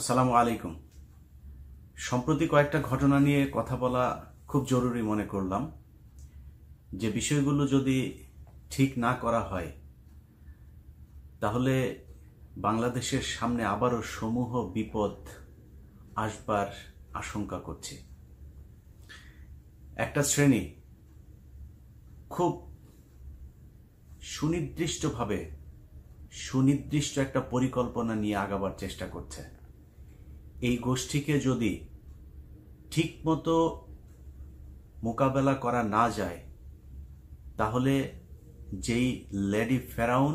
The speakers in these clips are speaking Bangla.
আসসালামু আলাইকুম সম্প্রতি কয়েকটা ঘটনা নিয়ে কথা বলা খুব জরুরি মনে করলাম যে বিষয়গুলো যদি ঠিক না করা হয় তাহলে বাংলাদেশের সামনে আবারও সমূহ বিপদ আসবার আশঙ্কা করছে একটা শ্রেণী খুব সুনির্দিষ্টভাবে সুনির্দিষ্ট একটা পরিকল্পনা নিয়ে আগাবার চেষ্টা করছে এই গোষ্ঠীকে যদি ঠিকমতো মোকাবেলা করা না যায় তাহলে যেই লেডি ফেরাউন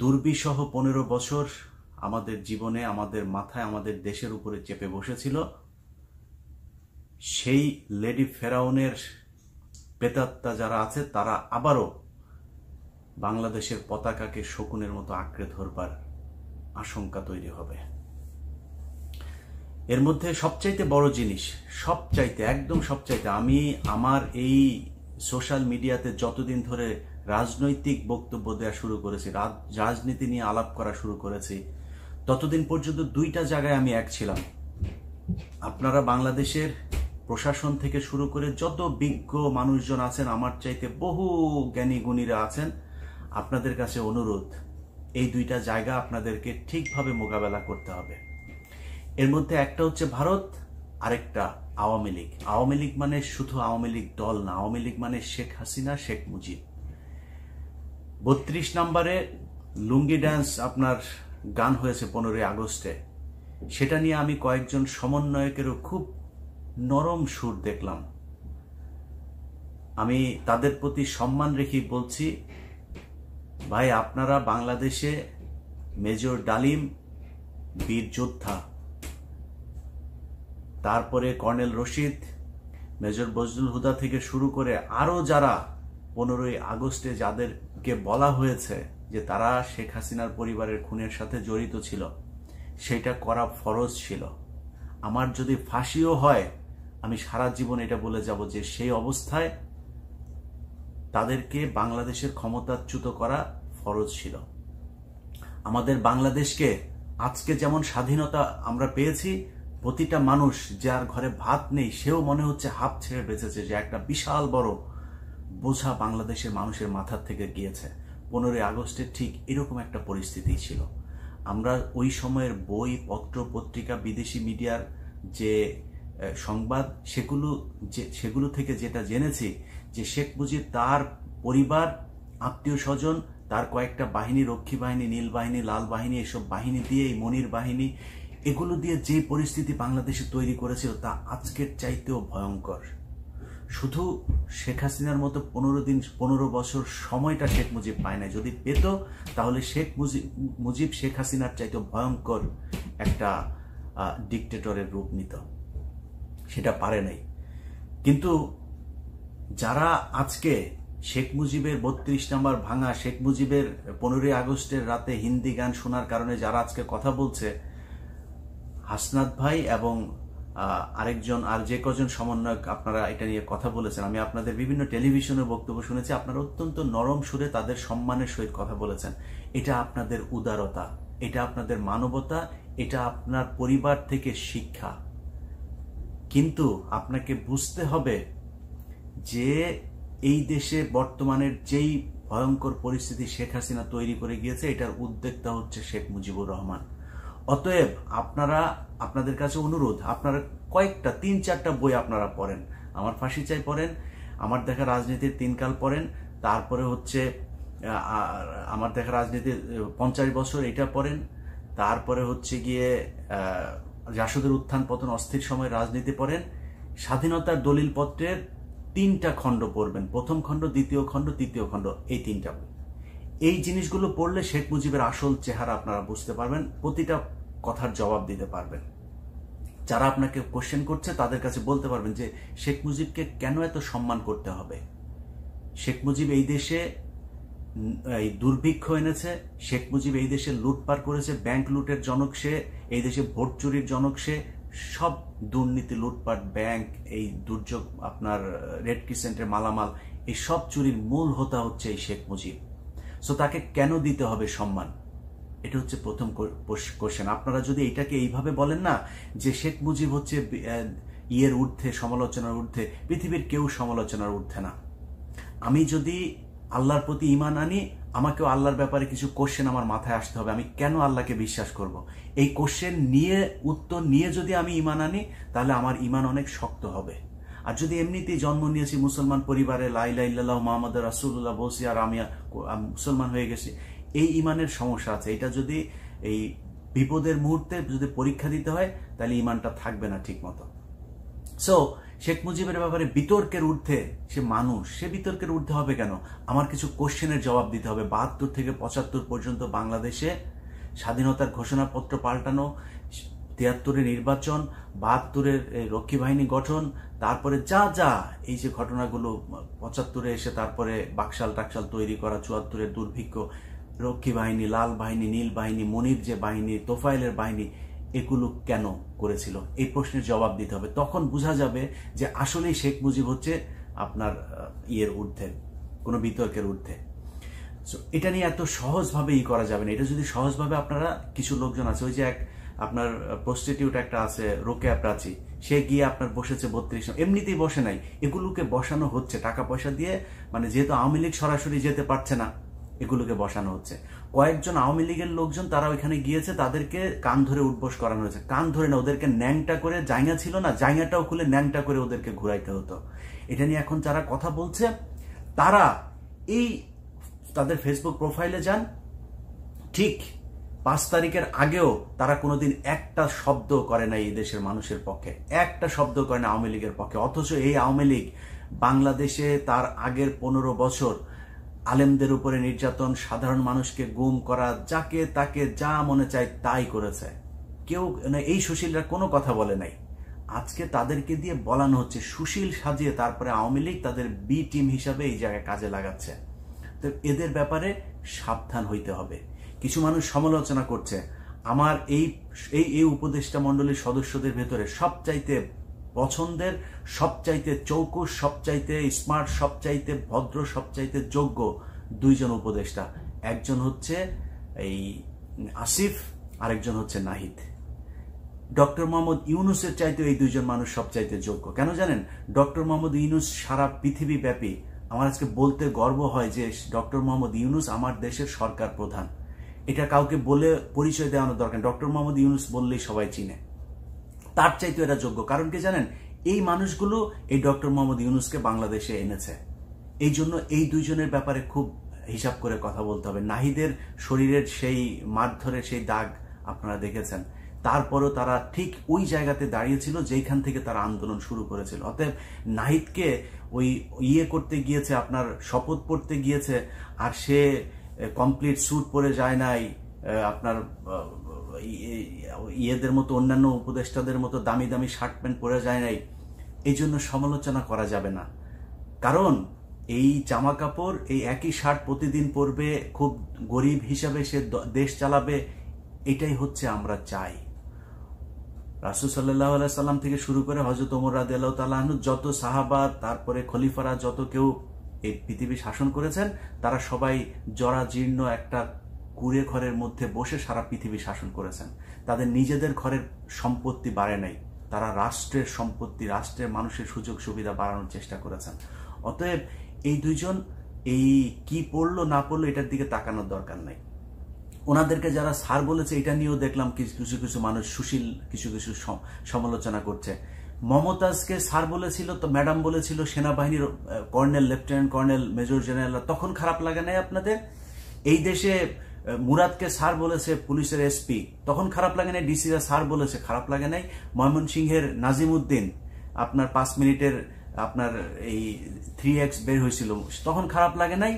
দুর্বিসহ পনেরো বছর আমাদের জীবনে আমাদের মাথায় আমাদের দেশের উপরে চেপে বসেছিল সেই লেডি ফেরাউনের পেতাত্মা যারা আছে তারা আবারও বাংলাদেশের পতাকাকে শকুনের মতো আঁকড়ে ধরবার আশঙ্কা তৈরি হবে এর মধ্যে সবচাইতে বড় জিনিস সবচাইতে একদম সবচাইতে আমি আমার এই সোশ্যাল মিডিয়াতে যতদিন ধরে রাজনৈতিক বক্তব্য দেওয়া শুরু করেছি রাজনীতি নিয়ে আলাপ করা শুরু করেছি ততদিন পর্যন্ত দুইটা জায়গায় আমি এক ছিলাম আপনারা বাংলাদেশের প্রশাসন থেকে শুরু করে যত বিজ্ঞ মানুষজন আছেন আমার চাইতে বহু জ্ঞানী গুণীরা আছেন আপনাদের কাছে অনুরোধ এই দুইটা জায়গা আপনাদেরকে ঠিকভাবে মোকাবেলা করতে হবে এর মধ্যে একটা হচ্ছে ভারত আরেকটা আওয়ামী লীগ আওয়ামী লীগ মানে শুধু আওয়ামী লীগ দল না আওয়ামী লীগ মানে শেখ হাসিনা শেখ মুজিব বত্রিশ নম্বরে লুঙ্গি ড্যান্স আপনার গান হয়েছে পনেরোই আগস্টে সেটা নিয়ে আমি কয়েকজন সমন্বয়কেরও খুব নরম সুর দেখলাম আমি তাদের প্রতি সম্মান রেখে বলছি ভাই আপনারা বাংলাদেশে মেজর ডালিম বীর যোদ্ধা তারপরে কর্নেল রশিদ মেজর বজলুল হুদা থেকে শুরু করে আরও যারা পনেরোই আগস্টে যাদেরকে বলা হয়েছে যে তারা শেখ হাসিনার পরিবারের খুনের সাথে জড়িত ছিল সেটা করা ফরজ ছিল আমার যদি ফাঁসিও হয় আমি সারা জীবন এটা বলে যাব যে সেই অবস্থায় তাদেরকে বাংলাদেশের ক্ষমতাচ্যুত করা ফরজ ছিল আমাদের বাংলাদেশকে আজকে যেমন স্বাধীনতা আমরা পেয়েছি প্রতিটা মানুষ যার ঘরে ভাত নেই সেও মনে হচ্ছে হাত ছেড়ে বেঁচেছে যে একটা বিশাল বড় বোঝা বাংলাদেশের মানুষের মাথার থেকে গিয়েছে পনেরোই আগস্টের ঠিক এরকম একটা পরিস্থিতি ছিল আমরা ওই সময়ের বই পত্র পত্রিকা বিদেশি মিডিয়ার যে সংবাদ সেগুলো যে সেগুলো থেকে যেটা জেনেছি যে শেখ মুজিব তার পরিবার আত্মীয় স্বজন তার কয়েকটা বাহিনী রক্ষী বাহিনী নীল বাহিনী লাল বাহিনী এসব বাহিনী দিয়ে এই মনির বাহিনী এগুলো দিয়ে যে পরিস্থিতি বাংলাদেশে তৈরি করেছিল তা আজকের চাইতেও ভয়ঙ্কর শুধু শেখ হাসিনার মতো পনেরো দিন পনেরো বছর সময়টা শেখ মুজিব পায় না যদি পেত তাহলে শেখ মুজিব মুজিব শেখ হাসিনার চাইতে ভয়ঙ্কর একটা ডিকটেটরের রূপ নিত সেটা পারে নাই কিন্তু যারা আজকে শেখ মুজিবের বত্রিশ নাম্বার ভাঙা শেখ মুজিবের পনেরোই আগস্টের রাতে হিন্দি গান শোনার কারণে যারা আজকে কথা বলছে হাসনাত ভাই এবং আরেকজন আর যে কজন সমন্বয়ক আপনারা এটা নিয়ে কথা বলেছেন আমি আপনাদের বিভিন্ন টেলিভিশনের বক্তব্য শুনেছি আপনারা অত্যন্ত নরম সুরে তাদের সম্মানের সহিত কথা বলেছেন এটা আপনাদের উদারতা এটা আপনাদের মানবতা এটা আপনার পরিবার থেকে শিক্ষা কিন্তু আপনাকে বুঝতে হবে যে এই দেশে বর্তমানের যেই ভয়ঙ্কর পরিস্থিতি শেখ হাসিনা তৈরি করে গিয়েছে এটার উদ্যোক্তা হচ্ছে শেখ মুজিবুর রহমান অতএব আপনারা আপনাদের কাছে অনুরোধ আপনারা কয়েকটা তিন চারটা বই আপনারা পড়েন আমার ফাঁসি চাই পড়েন আমার দেখা রাজনীতির তিনকাল পড়েন তারপরে হচ্ছে আমার দেখা রাজনীতির পঞ্চাশ বছর এটা পড়েন তারপরে হচ্ছে গিয়ে জাসদের উত্থান পতন অস্থির সময় রাজনীতি পড়েন স্বাধীনতার দলিল পত্রের তিনটা খণ্ড পড়বেন প্রথম খণ্ড দ্বিতীয় খণ্ড তৃতীয় খণ্ড এই তিনটা এই জিনিসগুলো পড়লে শেখ মুজিবের আসল চেহারা আপনারা বুঝতে পারবেন প্রতিটা কথার জবাব দিতে পারবেন যারা আপনাকে কোশ্চেন করছে তাদের কাছে বলতে পারবেন যে শেখ মুজিবকে কেন এত সম্মান করতে হবে শেখ মুজিব এই দেশে এই দুর্ভিক্ষ এনেছে শেখ মুজিব এই দেশে লুটপাট করেছে ব্যাংক লুটের জনক সে এই দেশে ভোট চুরির জনক সে সব দুর্নীতি লুটপাট ব্যাংক এই দুর্যোগ আপনার রেড ক্রিসেন্টের মালামাল এই সব চুরির মূল হতা হচ্ছে এই শেখ মুজিব সো তাকে কেন দিতে হবে সম্মান এটা হচ্ছে প্রথম কোশ্চেন আপনারা যদি এটাকে এইভাবে বলেন না যে শেখ মুজিব হচ্ছে ইয়ের ঊর্ধ্বে সমালোচনার ঊর্ধ্বে পৃথিবীর কেউ সমালোচনার ঊর্ধ্বে না আমি যদি আল্লাহর প্রতি ইমান আনি আমাকেও আল্লাহর ব্যাপারে কিছু কোশ্চেন আমার মাথায় আসতে হবে আমি কেন আল্লাহকে বিশ্বাস করব। এই কোশ্চেন নিয়ে উত্তর নিয়ে যদি আমি ইমান আনি তাহলে আমার ইমান অনেক শক্ত হবে আর যদি এমনিতেই জন্ম নিয়েছি মুসলমান পরিবারে লাইলা ইল্লাহ মোহাম্মদ রাসুল্লাহ বসিয়া আর আমি মুসলমান হয়ে গেছি এই ইমানের সমস্যা আছে এটা যদি এই বিপদের মুহূর্তে যদি পরীক্ষা দিতে হয় তাহলে ইমানটা থাকবে না ঠিক মতো সো শেখ মুজিবের ব্যাপারে বিতর্কের ঊর্ধ্বে সে মানুষ সে বিতর্কের ঊর্ধ্বে হবে কেন আমার কিছু কোশ্চেনের জবাব দিতে হবে বাহাত্তর থেকে পঁচাত্তর পর্যন্ত বাংলাদেশে স্বাধীনতার ঘোষণাপত্র পাল্টানো তিয়াত্তরের নির্বাচন বাহাত্তরের রক্ষী বাহিনী গঠন তারপরে যা যা এই যে ঘটনাগুলো পঁচাত্তরে এসে তারপরে বাকশাল টাকশাল তৈরি করা চুয়াত্তরের দুর্ভিক্ষ রক্ষী বাহিনী লাল বাহিনী নীল বাহিনী মনির যে বাহিনী তোফাইলের বাহিনী এগুলো কেন করেছিল এই প্রশ্নের জবাব দিতে হবে তখন বোঝা যাবে যে আসলেই শেখ মুজিব হচ্ছে আপনার ইয়ের ঊর্ধ্বে কোনো বিতর্কের ঊর্ধ্বে এটা নিয়ে এত সহজভাবে ই করা যাবে না এটা যদি সহজভাবে আপনারা কিছু লোকজন আছে ওই যে এক আপনার প্রস্টিটিউট একটা আছে রোকেয়া প্রাচী সে গিয়ে আপনার বসেছে বত্রিশ এমনিতেই বসে নাই এগুলোকে বসানো হচ্ছে টাকা পয়সা দিয়ে মানে যেহেতু আওয়ামী লীগ সরাসরি যেতে পারছে না এগুলোকে বসানো হচ্ছে কয়েকজন আওয়ামী লীগের লোকজন তারা ওইখানে গিয়েছে তাদেরকে কান ধরে উঠবস করানো হয়েছে কান ধরে না ওদেরকে ন্যাংটা করে জায়গা ছিল না জায়গাটাও খুলে ন্যাংটা করে ওদেরকে ঘুরাইতে হতো এটা নিয়ে এখন যারা কথা বলছে তারা এই তাদের ফেসবুক প্রোফাইলে যান ঠিক পাঁচ তারিখের আগেও তারা কোনোদিন একটা শব্দ করে না এই দেশের মানুষের পক্ষে একটা শব্দ করে না আওয়ামী লীগের পক্ষে অথচ এই আওয়ামী লীগ বাংলাদেশে তার আগের পনেরো বছর আলেমদের উপরে নির্যাতন সাধারণ মানুষকে গুম করা যাকে তাকে যা মনে চায় তাই করেছে কেউ মানে এই সুশীলরা কোনো কথা বলে নাই আজকে তাদেরকে দিয়ে বলানো হচ্ছে সুশীল সাজিয়ে তারপরে আওয়ামী লীগ তাদের বি টিম হিসাবে এই জায়গায় কাজে লাগাচ্ছে তো এদের ব্যাপারে সাবধান হইতে হবে কিছু মানুষ সমালোচনা করছে আমার এই এই উপদেষ্টা মণ্ডলীর সদস্যদের ভেতরে সবচাইতে পছন্দের সবচাইতে চৌকুশ সবচাইতে স্মার্ট সবচাইতে ভদ্র সবচাইতে যোগ্য দুইজন উপদেষ্টা একজন হচ্ছে এই আসিফ আরেকজন হচ্ছে নাহিদ ডক্টর মোহাম্মদ ইউনুসের চাইতে এই দুইজন মানুষ সবচাইতে যোগ্য কেন জানেন ডক্টর মোহাম্মদ ইউনুস সারা পৃথিবী ব্যাপী আমার আজকে বলতে গর্ব হয় যে ডক্টর মোহাম্মদ ইউনুস আমার দেশের সরকার প্রধান এটা কাউকে বলে পরিচয় দেওয়ানোর দরকার ডক্টর মোহাম্মদ ইউনুস বললেই সবাই চিনে তার চাইতে এটা যোগ্য কারণ কি জানেন এই মানুষগুলো এই ডক্টর মোহাম্মদ ইউনুসকে বাংলাদেশে এনেছে এই জন্য এই দুইজনের ব্যাপারে খুব হিসাব করে কথা বলতে হবে নাহিদের শরীরের সেই মারধরের সেই দাগ আপনারা দেখেছেন তারপরেও তারা ঠিক ওই জায়গাতে দাঁড়িয়েছিল যেখান থেকে তারা আন্দোলন শুরু করেছিল অতএব নাহিদকে ওই ইয়ে করতে গিয়েছে আপনার শপথ পড়তে গিয়েছে আর সে কমপ্লিট স্যুট পরে যায় নাই আপনার ইয়েদের মতো অন্যান্য উপদেষ্টাদের মতো দামি দামি শার্ট প্যান্ট পরে যায় নাই এই জন্য সমালোচনা করা যাবে না কারণ এই জামা কাপড় এই একই শার্ট প্রতিদিন পরবে খুব গরিব হিসাবে সে দেশ চালাবে এটাই হচ্ছে আমরা চাই রাসু সাল্লাহ সাল্লাম থেকে শুরু করে হজরত ওমর রাদ তালাহনু যত সাহাবাদ তারপরে খলিফারা যত কেউ এই পৃথিবী শাসন করেছেন তারা সবাই জরাজীর্ণ একটা কুড়ে ঘরের মধ্যে বসে সারা পৃথিবী শাসন করেছেন তাদের নিজেদের ঘরের সম্পত্তি বাড়ে নাই তারা রাষ্ট্রের সম্পত্তি রাষ্ট্রের মানুষের সুযোগ সুবিধা বাড়ানোর চেষ্টা করেছেন অতএব এই দুইজন এই কি পড়লো না পড়লো এটার দিকে তাকানোর দরকার নাই ওনাদেরকে যারা সার বলেছে এটা নিয়েও দেখলাম কিছু কিছু মানুষ সুশীল কিছু কিছু সমালোচনা করছে মমতাজকে স্যার বলেছিল তো ম্যাডাম বলেছিল সেনাবাহিনীর colonel lieutenant colonel major general তখন খারাপ লাগে নাই আপনাদের এই দেশে মুরাদকে স্যার বলেছে পুলিশের এসপি তখন খারাপ লাগে নাই ডিসিরা স্যার বলেছে খারাপ লাগে নাই ময়মনসিংহের নাজিমুদ্দিন আপনার পাঁচ মিনিটের আপনার এই থ্রি এক্স বের হয়েছিল তখন খারাপ লাগে নাই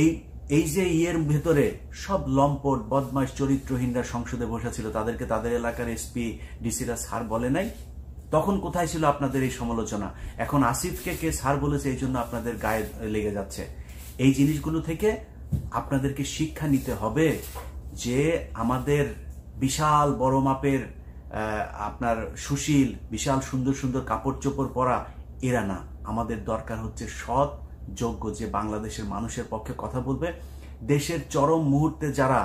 এই এই যে ইয়ের ভেতরে সব লম্পট বদমাস চরিত্রহীনরা সংসদে বসেছিল তাদেরকে তাদের এলাকার এসপি ডিসিরা স্যার বলে নাই তখন কোথায় ছিল আপনাদের এই সমালোচনা এখন আসিফকে কে স্যার বলেছে এই জন্য আপনাদের গায়ে লেগে যাচ্ছে এই জিনিসগুলো থেকে আপনাদেরকে শিক্ষা নিতে হবে যে আমাদের বিশাল বড় মাপের আপনার সুশীল বিশাল সুন্দর সুন্দর কাপড় চোপড় পরা এরা না আমাদের দরকার হচ্ছে সৎ যোগ্য যে বাংলাদেশের মানুষের পক্ষে কথা বলবে দেশের চরম মুহূর্তে যারা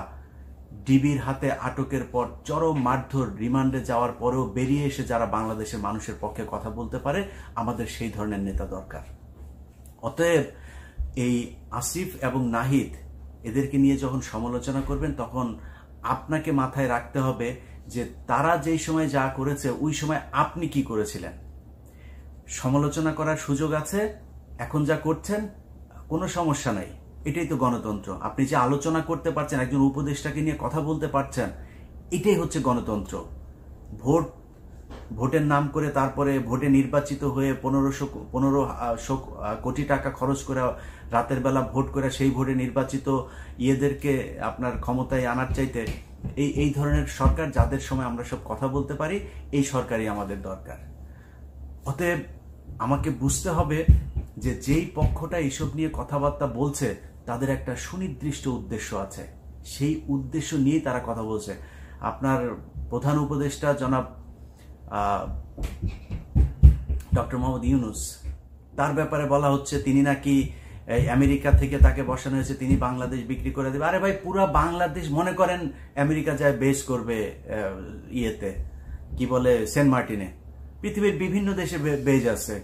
ডিবির হাতে আটকের পর চরম মারধর রিমান্ডে যাওয়ার পরেও বেরিয়ে এসে যারা বাংলাদেশের মানুষের পক্ষে কথা বলতে পারে আমাদের সেই ধরনের নেতা দরকার অতএব এই আসিফ এবং নাহিদ এদেরকে নিয়ে যখন সমালোচনা করবেন তখন আপনাকে মাথায় রাখতে হবে যে তারা যেই সময় যা করেছে ওই সময় আপনি কি করেছিলেন সমালোচনা করার সুযোগ আছে এখন যা করছেন কোনো সমস্যা নাই এটাই তো গণতন্ত্র আপনি যে আলোচনা করতে পারছেন একজন উপদেষ্টাকে নিয়ে কথা বলতে পারছেন এটাই হচ্ছে গণতন্ত্র ভোট ভোটের নাম করে তারপরে ভোটে নির্বাচিত হয়ে পনেরোশো পনেরো কোটি টাকা খরচ করে রাতের বেলা ভোট করে সেই ভোটে নির্বাচিত ইয়েদেরকে আপনার ক্ষমতায় আনার চাইতে এই এই ধরনের সরকার যাদের সময় আমরা সব কথা বলতে পারি এই সরকারই আমাদের দরকার অতএব আমাকে বুঝতে হবে যে যেই পক্ষটা এইসব নিয়ে কথাবার্তা বলছে তাদের একটা সুনির্দিষ্ট উদ্দেশ্য আছে সেই উদ্দেশ্য নিয়েই তারা কথা বলছে আপনার প্রধান উপদেষ্টা জনাব ডক্টর মোহাম্মদ ইউনুস তার ব্যাপারে বলা হচ্ছে তিনি নাকি এই আমেরিকা থেকে তাকে বসানো হয়েছে তিনি বাংলাদেশ বিক্রি করে দেবে আরে ভাই পুরো বাংলাদেশ মনে করেন আমেরিকা যায় বেস করবে ইয়েতে কি বলে সেন্ট মার্টিনে পৃথিবীর বিভিন্ন দেশে বেজ আছে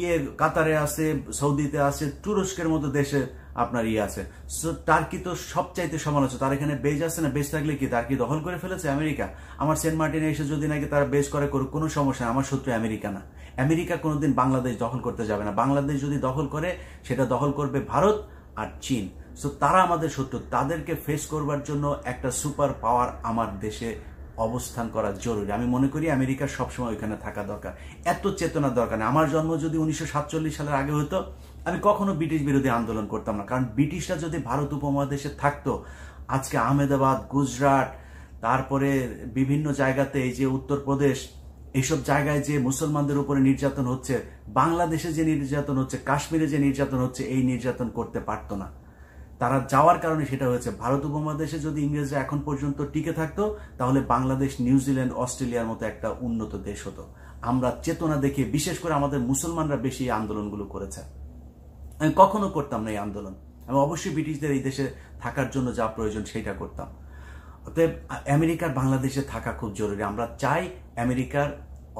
ইয়ে কাতারে আছে সৌদিতে আছে তুরস্কের মতো দেশে আপনার ইয়ে আছে তার টার্কি তো সবচাইতে সমালোচনা তার এখানে বেজ আছে না বেজ থাকলে কি টার্কি দখল করে ফেলেছে আমেরিকা আমার সেন্ট মার্টিনে এসে যদি নাকি তারা বেজ করে করুক কোনো সমস্যা আমার শত্রু আমেরিকা না আমেরিকা কোনোদিন বাংলাদেশ দখল করতে যাবে না বাংলাদেশ যদি দখল করে সেটা দখল করবে ভারত আর চীন সো তারা আমাদের শত্রু তাদেরকে ফেস করবার জন্য একটা সুপার পাওয়ার আমার দেশে অবস্থান করা জরুরি আমি মনে করি আমেরিকার সবসময় ওইখানে থাকা দরকার এত চেতনা দরকার নেই আমার জন্ম যদি উনিশশো সালের আগে হতো আমি কখনো ব্রিটিশ বিরোধী আন্দোলন করতাম না কারণ ব্রিটিশরা যদি ভারত উপমহাদেশে থাকতো আজকে আহমেদাবাদ গুজরাট তারপরে বিভিন্ন জায়গাতে এই যে উত্তরপ্রদেশ এইসব জায়গায় যে মুসলমানদের উপরে নির্যাতন হচ্ছে বাংলাদেশে যে নির্যাতন হচ্ছে কাশ্মীরে যে নির্যাতন হচ্ছে এই নির্যাতন করতে পারতো না তারা যাওয়ার কারণে সেটা হয়েছে ভারত উপমহাদেশে যদি ইংরেজরা এখন পর্যন্ত টিকে থাকতো তাহলে বাংলাদেশ নিউজিল্যান্ড অস্ট্রেলিয়ার মতো একটা উন্নত দেশ হতো আমরা চেতনা দেখে বিশেষ করে আমাদের মুসলমানরা বেশি এই আন্দোলনগুলো করেছে আমি কখনো করতাম না এই আন্দোলন আমি অবশ্যই ব্রিটিশদের এই দেশে থাকার জন্য যা প্রয়োজন সেটা করতাম অতএব আমেরিকার বাংলাদেশে থাকা খুব জরুরি আমরা চাই আমেরিকার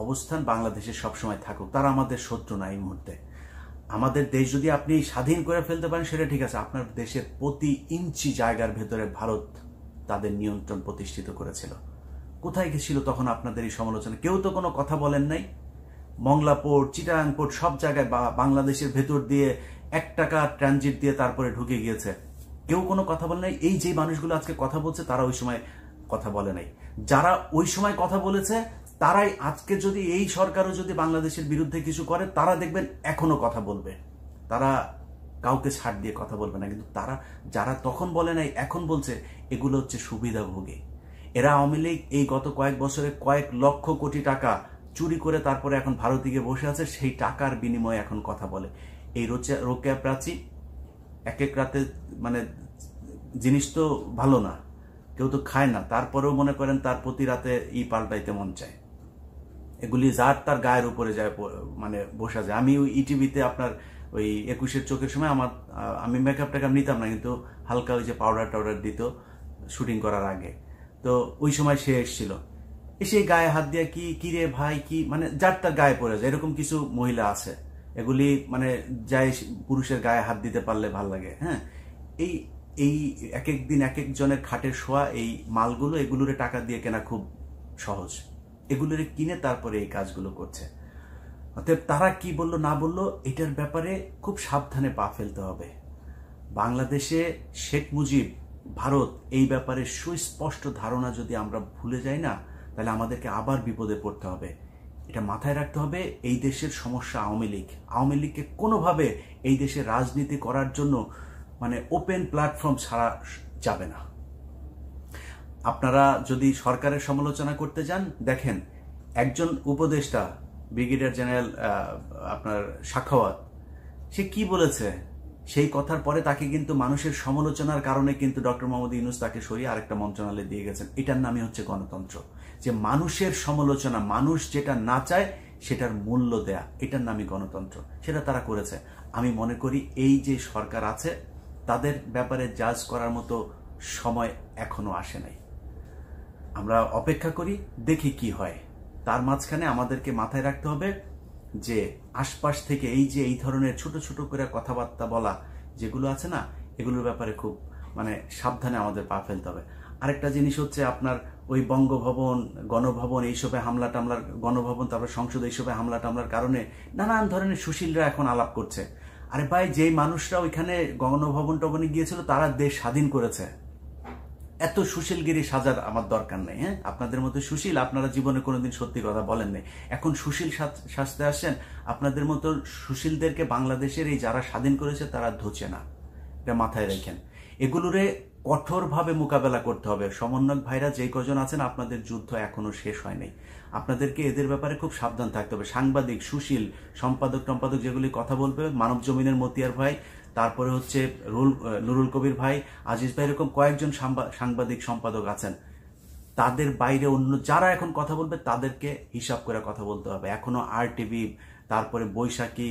অবস্থান বাংলাদেশে সবসময় থাকুক তারা আমাদের শত্রু না এই মুহূর্তে আমাদের দেশ যদি আপনি স্বাধীন করে ফেলতে পারেন সেটা ঠিক আছে আপনার দেশের প্রতি ইঞ্চি জায়গার ভেতরে ভারত তাদের নিয়ন্ত্রণ প্রতিষ্ঠিত করেছিল কোথায় গেছিল তখন আপনাদের এই সমালোচনা কেউ তো কোনো কথা বলেন নাই মংলাপোর্ট পোর্ট সব জায়গায় বা বাংলাদেশের ভেতর দিয়ে এক টাকা ট্রানজিট দিয়ে তারপরে ঢুকে গিয়েছে কেউ কোনো কথা বলে নাই এই যে মানুষগুলো আজকে কথা বলছে তারা ওই সময় কথা বলে নাই যারা ওই সময় কথা বলেছে তারাই আজকে যদি এই সরকারও যদি বাংলাদেশের বিরুদ্ধে কিছু করে তারা দেখবেন এখনো কথা বলবে তারা কাউকে ছাড় দিয়ে কথা বলবে না কিন্তু তারা যারা তখন বলে নাই এখন বলছে এগুলো হচ্ছে সুবিধাভোগী এরা আওয়ামী লীগ এই গত কয়েক বছরে কয়েক লক্ষ কোটি টাকা চুরি করে তারপরে এখন ভারতে গিয়ে বসে আছে সেই টাকার বিনিময়ে এখন কথা বলে এই রোকেয়া প্রাচী এক এক রাতে মানে জিনিস তো ভালো না কেউ তো খায় না তারপরেও মনে করেন তার প্রতি রাতে ই পাল্টাইতে মন চায় এগুলি যার তার গায়ের উপরে যায় মানে বসা যায় আমি ওই ইটিভিতে e আপনার ওই একুশের চোখের সময় আমার আমি মেকআপ টেকআপ নিতাম না কিন্তু হালকা ওই যে পাউডার টাউডার দিত শুটিং করার আগে তো ওই সময় সে এসছিল এসে গায়ে হাত দিয়ে কি কিরে ভাই কি মানে যার তার গায়ে পড়ে যায় এরকম কিছু মহিলা আছে এগুলি মানে যাই পুরুষের গায়ে হাত দিতে পারলে ভাল লাগে হ্যাঁ এই এই এক এক দিন এক একজনের খাটে শোয়া এই মালগুলো এগুলোরে টাকা দিয়ে কেনা খুব সহজ এগুলোরে কিনে তারপরে এই কাজগুলো করছে অতএব তারা কি বলল না বলল এটার ব্যাপারে খুব সাবধানে পা ফেলতে হবে বাংলাদেশে শেখ মুজিব ভারত এই ব্যাপারে সুস্পষ্ট ধারণা যদি আমরা ভুলে যাই না তাহলে আমাদেরকে আবার বিপদে পড়তে হবে এটা মাথায় রাখতে হবে এই দেশের সমস্যা আওয়ামী লীগ আওয়ামী লীগকে কোনোভাবে এই দেশে রাজনীতি করার জন্য মানে ওপেন প্ল্যাটফর্ম ছাড়া যাবে না আপনারা যদি সরকারের সমালোচনা করতে যান দেখেন একজন উপদেষ্টা ব্রিগেডিয়ার জেনারেল আপনার সাখাওয়াত সে কি বলেছে সেই কথার পরে তাকে কিন্তু মানুষের সমালোচনার কারণে কিন্তু ডক্টর মোহাম্মদ ইউনুস তাকে সরিয়ে আরেকটা মন্ত্রণালয়ে দিয়ে গেছেন এটার নামই হচ্ছে গণতন্ত্র যে মানুষের সমালোচনা মানুষ যেটা না চায় সেটার মূল্য দেয়া এটার নামই গণতন্ত্র সেটা তারা করেছে আমি মনে করি এই যে সরকার আছে তাদের ব্যাপারে জাজ করার মতো সময় এখনো আসে নাই আমরা অপেক্ষা করি দেখি কি হয় তার মাঝখানে আমাদেরকে মাথায় রাখতে হবে যে আশপাশ থেকে এই যে এই ধরনের ছোট ছোট করে কথাবার্তা বলা যেগুলো আছে না এগুলোর ব্যাপারে খুব মানে সাবধানে আমাদের পা ফেলতে হবে আরেকটা জিনিস হচ্ছে আপনার ওই বঙ্গভবন গণভবন এইসবে হামলা টামলার গণভবন তারপর সংসদ এইসবে হামলা টামলার কারণে নানান ধরনের সুশীলরা এখন আলাপ করছে আরে ভাই যেই মানুষরা ওইখানে গণভবন টবনে গিয়েছিল তারা দেশ স্বাধীন করেছে এত সুশীলগিরি সাজার আমার দরকার নেই হ্যাঁ আপনাদের মতো সুশীল আপনারা জীবনে কোনোদিন সত্যি কথা বলেন নাই এখন সুশীল সাজতে আসছেন আপনাদের মতো সুশীলদেরকে বাংলাদেশের এই যারা স্বাধীন করেছে তারা ধোচে না এটা মাথায় রেখেন এগুলোরে কঠোরভাবে মোকাবেলা করতে হবে সমন্বয়ক ভাইরা যে কজন আছেন আপনাদের যুদ্ধ এখনো শেষ হয়নি আপনাদেরকে এদের ব্যাপারে খুব সাবধান থাকতে হবে সাংবাদিক সুশীল সম্পাদক টম্পাদক যেগুলি কথা বলবে মানব জমিনের মতিয়ার ভাই তারপরে হচ্ছে রুল নুরুল কবির ভাই আজিজ ভাই এরকম কয়েকজন সাংবাদিক সম্পাদক আছেন তাদের বাইরে অন্য যারা এখন কথা বলবে তাদেরকে হিসাব করে কথা বলতে হবে এখনও আর টিভি তারপরে বৈশাখী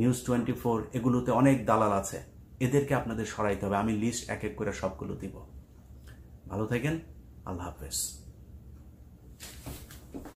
নিউজ টোয়েন্টি ফোর এগুলোতে অনেক দালাল আছে এদেরকে আপনাদের সরাইতে হবে আমি লিস্ট এক এক করে সবগুলো দিব ভালো থাকেন আল্লাহ হাফেজ